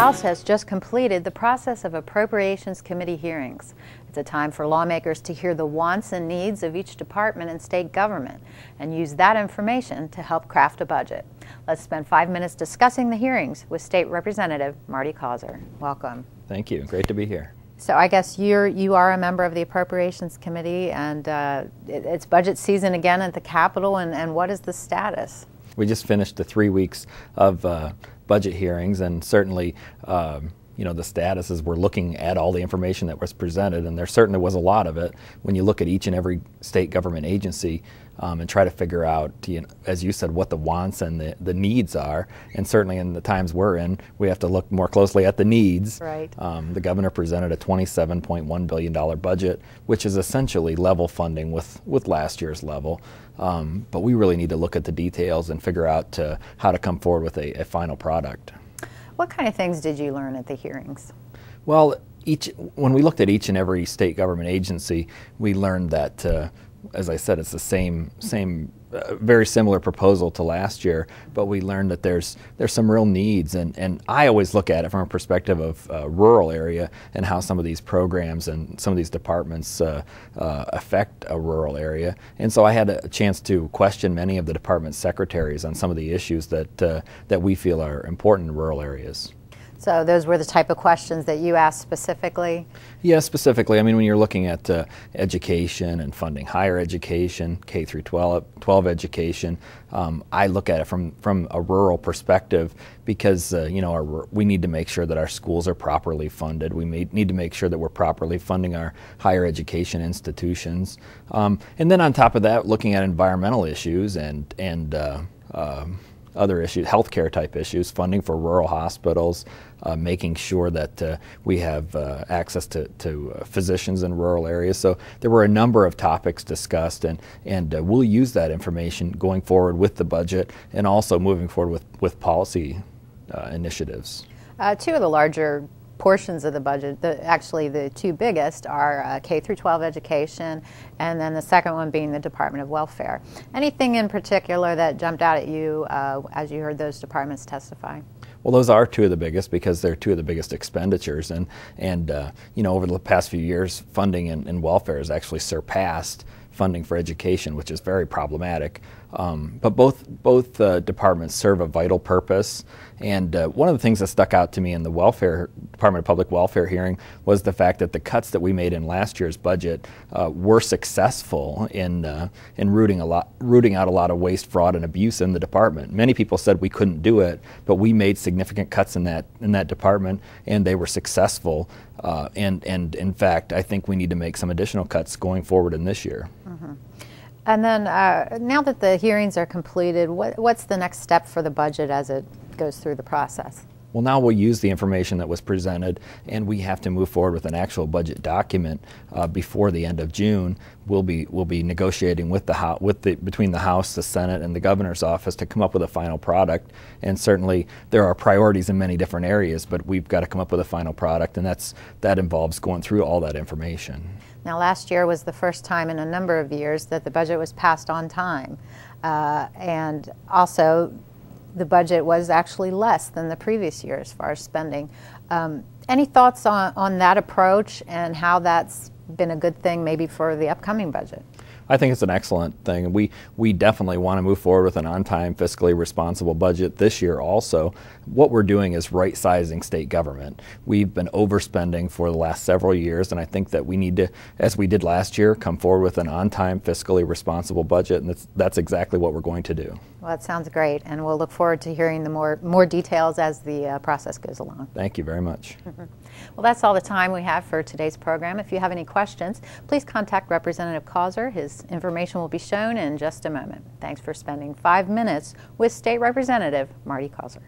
House has just completed the process of Appropriations Committee hearings. It's a time for lawmakers to hear the wants and needs of each department and state government and use that information to help craft a budget. Let's spend five minutes discussing the hearings with State Representative Marty Causer. Welcome. Thank you. Great to be here. So I guess you're you are a member of the Appropriations Committee, and uh, it, it's budget season again at the Capitol. And, and what is the status? We just finished the three weeks of uh, budget hearings and certainly um, you know the status is we're looking at all the information that was presented, and there certainly was a lot of it when you look at each and every state government agency um, and try to figure out, you know, as you said, what the wants and the, the needs are. And certainly in the times we're in, we have to look more closely at the needs. Right. Um, the governor presented a $27.1 billion budget, which is essentially level funding with, with last year's level. Um, but we really need to look at the details and figure out to, how to come forward with a, a final product. What kind of things did you learn at the hearings? Well, each when we looked at each and every state government agency, we learned that uh, as I said, it's the same same uh, very similar proposal to last year, but we learned that there's there's some real needs, and and I always look at it from a perspective of uh, rural area and how some of these programs and some of these departments uh, uh affect a rural area, and so I had a chance to question many of the department secretaries on some of the issues that uh, that we feel are important in rural areas. So those were the type of questions that you asked specifically? Yeah, specifically. I mean, when you're looking at uh, education and funding higher education, K through 12, 12 education, um, I look at it from, from a rural perspective because, uh, you know, our, we need to make sure that our schools are properly funded. We may, need to make sure that we're properly funding our higher education institutions. Um, and then on top of that, looking at environmental issues and, and uh, um, other issues, healthcare type issues, funding for rural hospitals, uh, making sure that uh, we have uh, access to, to uh, physicians in rural areas. So there were a number of topics discussed, and, and uh, we'll use that information going forward with the budget and also moving forward with, with policy uh, initiatives. two of the larger portions of the budget. The, actually, the two biggest are uh, K through 12 education, and then the second one being the Department of Welfare. Anything in particular that jumped out at you uh, as you heard those departments testify? Well, those are two of the biggest because they're two of the biggest expenditures, and and uh, you know over the past few years, funding in, in welfare has actually surpassed funding for education, which is very problematic. Um, but both both uh, departments serve a vital purpose. And uh, one of the things that stuck out to me in the welfare Department of Public Welfare hearing was the fact that the cuts that we made in last year's budget uh, were successful in uh, in rooting a lot rooting out a lot of waste, fraud, and abuse in the department. Many people said we couldn't do it, but we made significant cuts in that in that department, and they were successful. Uh, and and in fact, I think we need to make some additional cuts going forward in this year. And then uh, now that the hearings are completed, what, what's the next step for the budget as it goes through the process? Well, now we'll use the information that was presented, and we have to move forward with an actual budget document uh, before the end of June. We'll be we'll be negotiating with the with the between the House, the Senate, and the Governor's office to come up with a final product. And certainly, there are priorities in many different areas, but we've got to come up with a final product, and that's that involves going through all that information. Now, last year was the first time in a number of years that the budget was passed on time, uh, and also the budget was actually less than the previous year as far as spending. Um, any thoughts on, on that approach and how that's been a good thing maybe for the upcoming budget? I think it's an excellent thing. We we definitely want to move forward with an on-time, fiscally responsible budget this year. Also, what we're doing is right-sizing state government. We've been overspending for the last several years, and I think that we need to, as we did last year, come forward with an on-time, fiscally responsible budget, and that's that's exactly what we're going to do. Well, that sounds great, and we'll look forward to hearing the more, more details as the uh, process goes along. Thank you very much. Mm-hmm. Well, that's all the time we have for today's program. If you have any questions, please contact Representative Causer. His information will be shown in just a moment. Thanks for spending five minutes with State Representative Marty Causer.